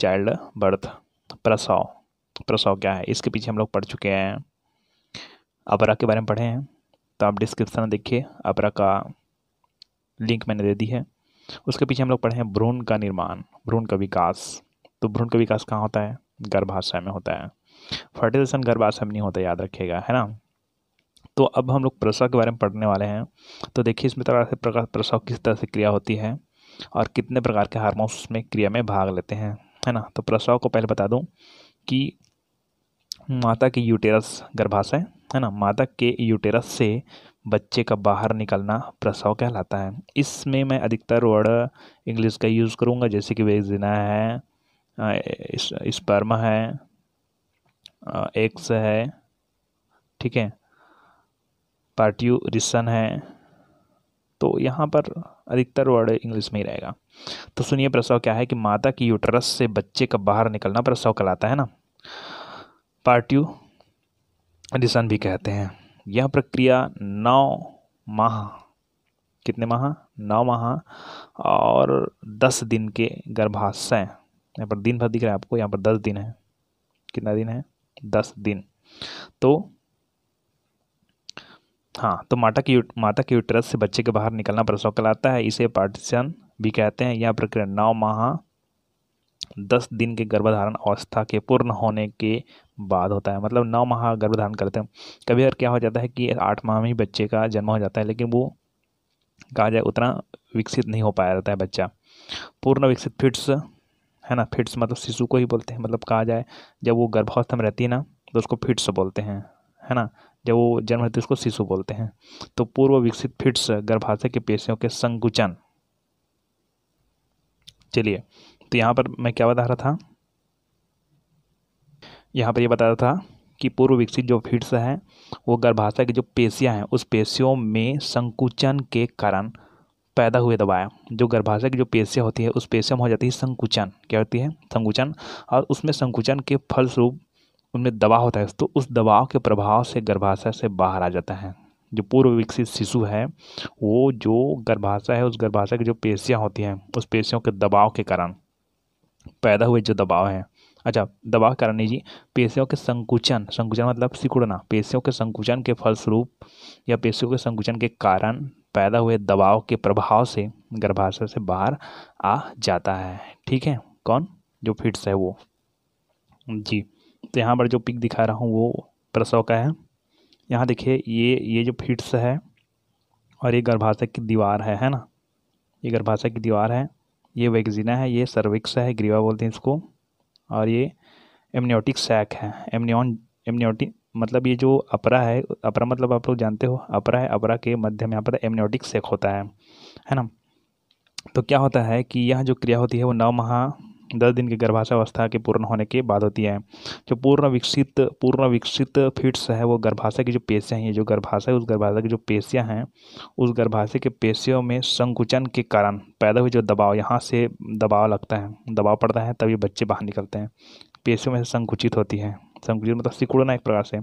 child birth प्रसव प्रसव क्या है इसके पीछे हम लोग पढ़ चुके हैं अपरा के बारे में पढ़े हैं तो आप डिस्क्रिप्शन में देखिए अपरा का लिंक मैंने दे दी है उसके पीछे हम लोग पढ़े हैं भ्रूण का निर्माण भ्रूण का विकास तो भ्रूण का विकास कहाँ होता है गर्भाशय में होता है फर्टिलाइजेशन गर्भाशय में नहीं होता याद रखिएगा है ना तो अब हम लोग प्रसव के बारे में पढ़ने वाले हैं तो देखिए इसमें तरह से प्रकार प्रसव किस तरह से क्रिया होती है और कितने प्रकार के हार्मोन्स में क्रिया में भाग लेते हैं है ना तो प्रसव को पहले बता दूँ कि माता के यूटेरस गर्भाशय है ना माता के यूटेरस से बच्चे का बाहर निकलना प्रसव कहलाता है इसमें मैं अधिकतर वर्ड इंग्लिश का यूज़ करूँगा जैसे कि वेजिना है स्पर्म है एक्स है ठीक है पार्ट्यूरिसन है तो यहाँ पर अधिकतर वर्ड इंग्लिश में ही रहेगा तो सुनिए प्रसव क्या है कि माता की यूटरस से बच्चे का बाहर निकलना प्रसव कहलाता है ना पार्ट्यू रिसन भी कहते हैं यह प्रक्रिया नौ माह कितने माह नौ माह और दस दिन के गर्भाशय यहाँ पर दिन भर दिख रहा है आपको यहाँ पर दस दिन है कितना दिन है दस दिन तो हाँ तो माता की माता के यूट्रस से बच्चे के बाहर निकलना प्रसव कहलाता है इसे पार्टिशन भी कहते हैं यह प्रक्रिया नौ माह दस दिन के गर्भधारण अवस्था के पूर्ण होने के बाद होता है मतलब नौ माह गर्भधारण करते हैं कभी अगर क्या हो जाता है कि आठ माह में ही बच्चे का जन्म हो जाता है लेकिन वो कहा जाए उतना विकसित नहीं हो पाया रहता है बच्चा पूर्ण विकसित फिट्स है ना फिट्स मतलब शिशु को ही बोलते हैं मतलब कहा जाए जब वो गर्भावस्था में रहती है ना तो उसको फिट्स बोलते हैं है ना जब वो जन्म होते उसको शिशु बोलते हैं तो पूर्व विकसित फिट्स गर्भाशय के पेशियों के संकुचन चलिए तो यहाँ पर मैं क्या बता रहा था यहाँ पर ये यह बता रहा था कि पूर्व विकसित जो फिट्स हैं वो गर्भाशय की जो पेशियाँ हैं उस पेशियों में संकुचन के कारण पैदा हुए दबाया जो गर्भाशय की जो पेशियाँ होती है उस पेशियों में हो जाती है संकुचन क्या होती है संकुचन और उसमें संकुचन के फलस्वरूप उनमें दबाव होता है तो उस दबाव के प्रभाव से गर्भाशय से बाहर आ जाता है जो पूर्व विकसित शिशु है वो जो गर्भाशय है उस गर्भाशय की जो पेशियाँ होती हैं उस पेशियों के दबाव के कारण पैदा हुए जो दबाव हैं अच्छा दबाव के कारण जी पेशियों के संकुचन संकुचन मतलब सिकुड़ना पेशियों के संकुचन के फलस्वरूप या पेशियों के संकुचन के कारण पैदा हुए दबाव के प्रभाव से गर्भाशय से बाहर आ जाता है ठीक है कौन जो फिट्स है वो जी तो यहाँ पर जो पिक दिखा रहा हूँ वो प्रसव का है यहाँ देखिए ये ये जो फिट्स है और ये गर्भाशय की दीवार है है ना ये गर्भाशय की दीवार है ये वैगजीना है ये सर्विक्स है ग्रीवा बोलते हैं इसको और ये एमनियोटिक सैक है एमनियन एमनियोटिक मतलब ये जो अपरा है अपरा मतलब आप लोग जानते हो अपरा है अपरा के मध्य में यहाँ पर एमनियोटिक सेक होता है है ना तो क्या होता है कि यह जो क्रिया होती है वो नौ माह दस दिन की गर्भाशावस्था के पूर्ण होने के बाद होती है जो पूर्ण विकसित पूर्ण विकसित फिट्स है वो गर्भाशय की जो पेशियाँ हैं जो गर्भाशय उस गर्भाशय की जो पेशियाँ हैं उस गर्भाशय के पेशियों में संकुचन के कारण पैदा हुए जो दबाव यहाँ से दबाव लगता है दबाव पड़ता है तभी बच्चे बाहर निकलते हैं पेशियों में संकुचित होती है संकुचित मतलब सिकुड़ना एक प्रकार से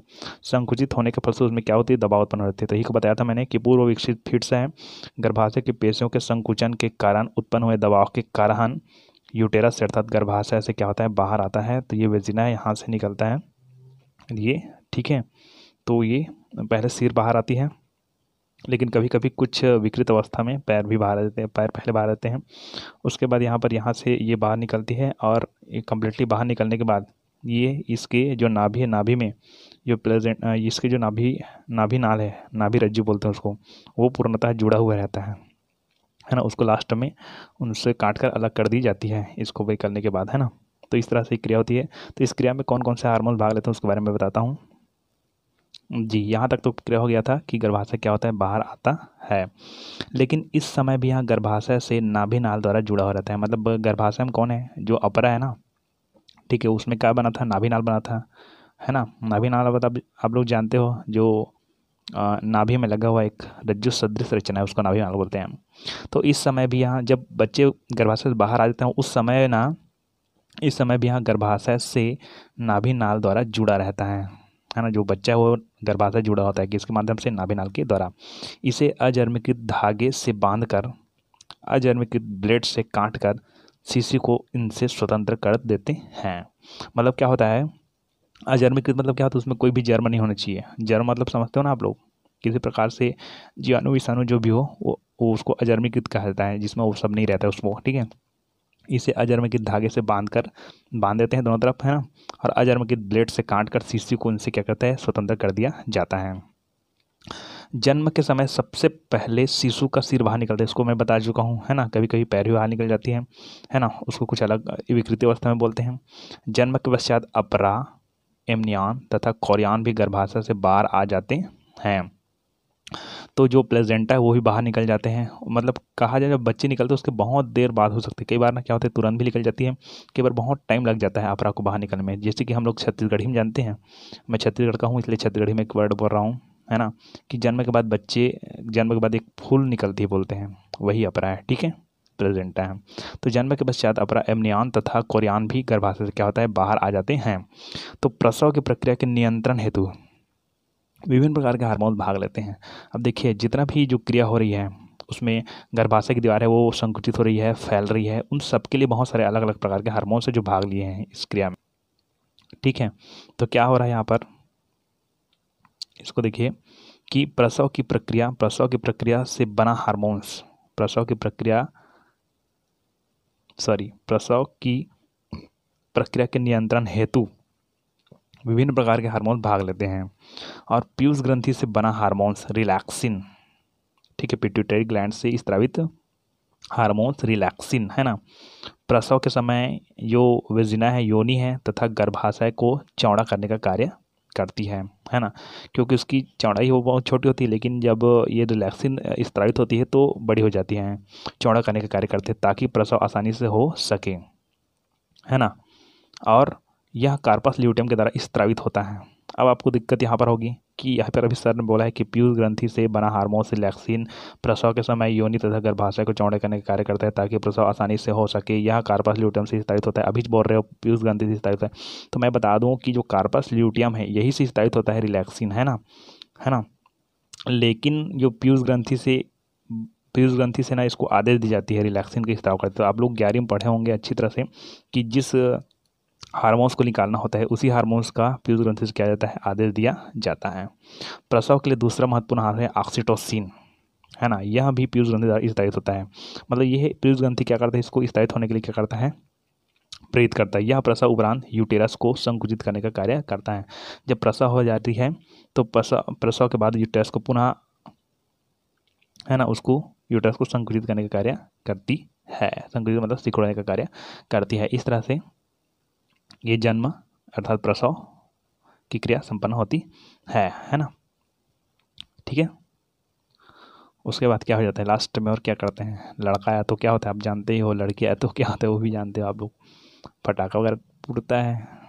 संकुचित होने के फलस्वरूप उसमें क्या होती है दबाव उत्पन्न होती है तो यही को बताया था मैंने कि पूर्व विकसित फिट्स हैं गर्भाशय के पेशियों के संकुचन के कारण उत्पन्न हुए दबाव के कारण यूटेरस अर्थात गर्भाशय से क्या होता है बाहर आता है तो ये वेजिना यहाँ से निकलता है ये ठीक है तो ये पहले सिर बाहर आती है लेकिन कभी कभी कुछ विकृत अवस्था में पैर भी बाहर रहते हैं पैर पहले बाहर रहते हैं उसके बाद यहाँ पर यहाँ से ये बाहर निकलती है और कम्प्लीटली बाहर निकलने के बाद ये इसके जो नाभि है नाभि में जो प्रेजेंट इसके जो नाभि नाभि नाल है नाभि रज्जू बोलते हैं उसको वो पूर्णतः जुड़ा हुआ रहता है है ना उसको लास्ट में उनसे काट कर अलग कर दी जाती है इसको वही करने के बाद है ना तो इस तरह से क्रिया होती है तो इस क्रिया में कौन कौन से हार्मोन भाग लेते हैं उसके बारे में बताता हूँ जी यहाँ तक तो क्रिया हो गया था कि गर्भाशय क्या होता है बाहर आता है लेकिन इस समय भी यहाँ गर्भाशय से नाभिनाल द्वारा जुड़ा हो रहता है मतलब गर्भाशय में कौन है जो अपरा है ना ठीक है उसमें क्या बना था नाभिनाल बना था है ना नाभिनाल मतलब आप लोग जानते हो जो नाभि में लगा हुआ एक रज्जु सदृश रचना है उसको नाभि माला बोलते हैं तो इस समय भी यहाँ जब बच्चे गर्भाशय से बाहर आ जाते हैं उस समय ना इस समय भी यहाँ गर्भाशय से नाभि नाल द्वारा जुड़ा रहता है है ना जो बच्चा वो गर्भाशय जुड़ा होता है कि इसके माध्यम से नाभि नाल के द्वारा इसे अजर्मिकृत धागे से बांध कर अजर्मिकृत ब्लेड से काट कर शीशी को इनसे स्वतंत्र कर देते हैं मतलब क्या होता है अजर्मीकृत मतलब क्या होता है उसमें कोई भी जर्म नहीं होना चाहिए जर्म मतलब समझते हो ना आप लोग किसी प्रकार से जीवाणु विषाणु जो भी हो वो, वो उसको अजर्मीकृत कहा जाता है जिसमें वो सब नहीं रहता है उसको ठीक है इसे अजर्मकृत धागे से बांध कर बांध देते हैं दोनों तरफ है ना और अजर्मकृत ब्लेड से काट कर शीशी को उनसे क्या करता है स्वतंत्र कर दिया जाता है जन्म के समय सबसे पहले शिशु का सिर बाहर निकलता है इसको मैं बता चुका हूँ है ना कभी कभी पैर भी बाहर निकल जाती है है ना उसको कुछ अलग विकृति अवस्था में बोलते हैं जन्म के पश्चात अपरा एमनियान तथा कोरियान भी गर्भाशय से बाहर आ जाते हैं तो जो प्लेजेंटा है वो भी बाहर निकल जाते हैं मतलब कहा जाए जब बच्चे निकलते हैं उसके बहुत देर बाद हो सकती है कई बार ना क्या होते हैं तुरंत भी निकल जाती है कई बार बहुत टाइम लग जाता है अपरा को बाहर निकलने में जैसे कि हम लोग छत्तीसगढ़ी में जानते हैं मैं छत्तीसगढ़ का हूँ इसलिए छत्तीसगढ़ी में एक वर्ड बोल रहा हूँ है ना कि जन्म के बाद बच्चे जन्म के बाद एक फूल निकलती है बोलते हैं वही अपरा है ठीक है प्रेजेंट है तो जन्म के पश्चात अपरा एमनियान तथा कोरियान भी गर्भाशय से क्या होता है बाहर आ जाते हैं तो प्रसव की प्रक्रिया के नियंत्रण हेतु विभिन्न प्रकार के हार्मोन भाग लेते हैं अब देखिए जितना भी जो क्रिया हो रही है उसमें गर्भाशय की दीवार है वो संकुचित हो रही है फैल रही है उन सब के लिए बहुत सारे अलग अलग प्रकार के हार्मोन से जो भाग लिए हैं इस क्रिया में ठीक है तो क्या हो रहा है यहाँ पर इसको देखिए कि प्रसव की प्रक्रिया प्रसव की प्रक्रिया से बना हार्मोन्स प्रसव की प्रक्रिया सॉरी प्रसव की प्रक्रिया के नियंत्रण हेतु विभिन्न प्रकार के हार्मोन भाग लेते हैं और पीयूष ग्रंथि से बना हार्मोन्स रिलैक्सिन ठीक है पिट्यूटरी ग्लैंड से स्त्रावित हार्मोन्स रिलैक्सिन है ना प्रसव के समय जो वेजिना है योनि है तथा गर्भाशय को चौड़ा करने का कार्य करती है है ना क्योंकि उसकी चौड़ाई वो बहुत छोटी होती है लेकिन जब ये रिलैक्सिन स्त्रावित होती है तो बड़ी हो जाती है चौड़ा करने का कार्य करते हैं ताकि प्रसव आसानी से हो सके है ना और यह कार्पस ल्यूटियम के द्वारा स्त्रावित होता है अब आपको दिक्कत यहाँ पर होगी कि यहाँ पर अभी सर ने बोला है कि पीयूष ग्रंथि से बना हार्मोन सिलेक्सिन प्रसव के समय योनि तथा गर्भाशय को चौड़े करने का कार्य करता है ताकि प्रसव आसानी से हो सके यह कार्पस ल्यूटियम से स्थापित होता है अभी बोल रहे हो पीयूष ग्रंथि से स्थापित होता है तो मैं बता दूँ कि जो कार्पस ल्यूटियम है यही से स्थापित होता है रिलैक्सिन है ना है ना लेकिन जो पीयूष ग्रंथि से पीयूष ग्रंथि से ना इसको आदेश दी जाती है रिलैक्सिन के स्थापित करते तो आप लोग ग्यारहवीं में पढ़े होंगे अच्छी तरह से कि जिस हार्मोन्स को निकालना होता है उसी हार्मोन्स का पीयूष ग्रंथि से क्या जाता है आदेश दिया जाता है प्रसव के लिए दूसरा महत्वपूर्ण हार्मोन है ऑक्सीटोसिन है ना यह भी पीयूष ग्रंथि स्थायित होता है मतलब यह पीयूष ग्रंथि क्या करता है इसको स्थायित होने के लिए क्या करता है प्रेरित करता है यह प्रसव उपरांत यूटेरस को संकुचित करने का कार्य करता है जब प्रसव हो जाती है तो प्रसव प्रसव के बाद यूटेरस को पुनः है ना उसको यूटेरस को संकुचित करने का कार्य करती है संकुचित मतलब सिकुड़ने का कार्य करती है इस तरह से ये जन्म अर्थात प्रसव की क्रिया संपन्न होती है है ना ठीक है उसके बाद क्या हो जाता है लास्ट में और क्या करते हैं लड़का आया तो क्या होता है आप जानते ही हो लड़की आया तो क्या होता है वो भी जानते हो आप लोग फटाखा वगैरह फूटता है